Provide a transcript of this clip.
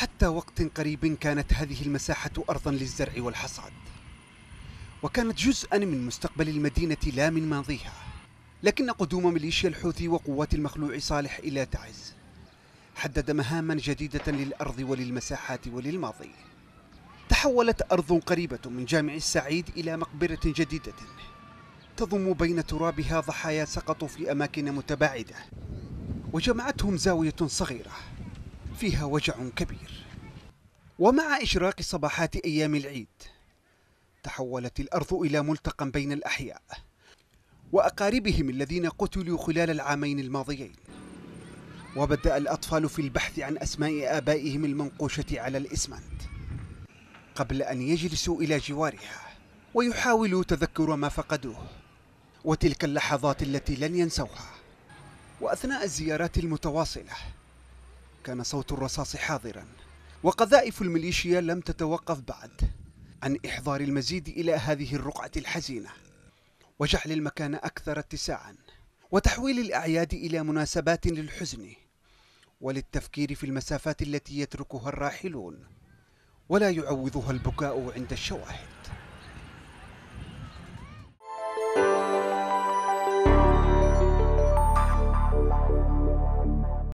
حتى وقت قريب كانت هذه المساحة أرضا للزرع والحصاد وكانت جزءا من مستقبل المدينة لا من ماضيها لكن قدوم ميليشيا الحوثي وقوات المخلوع صالح إلى تعز حدد مهاما جديدة للأرض وللمساحات وللماضي تحولت أرض قريبة من جامع السعيد إلى مقبرة جديدة تضم بين ترابها ضحايا سقطوا في أماكن متباعدة وجمعتهم زاوية صغيرة فيها وجع كبير ومع إشراق صباحات أيام العيد تحولت الأرض إلى ملتقى بين الأحياء وأقاربهم الذين قتلوا خلال العامين الماضيين وبدأ الأطفال في البحث عن أسماء آبائهم المنقوشة على الإسمنت قبل أن يجلسوا إلى جوارها ويحاولوا تذكر ما فقدوه وتلك اللحظات التي لن ينسوها وأثناء الزيارات المتواصلة كان صوت الرصاص حاضرا وقذائف الميليشيا لم تتوقف بعد عن إحضار المزيد إلى هذه الرقعة الحزينة وجعل المكان أكثر اتساعا وتحويل الأعياد إلى مناسبات للحزن وللتفكير في المسافات التي يتركها الراحلون ولا يعوضها البكاء عند الشواهد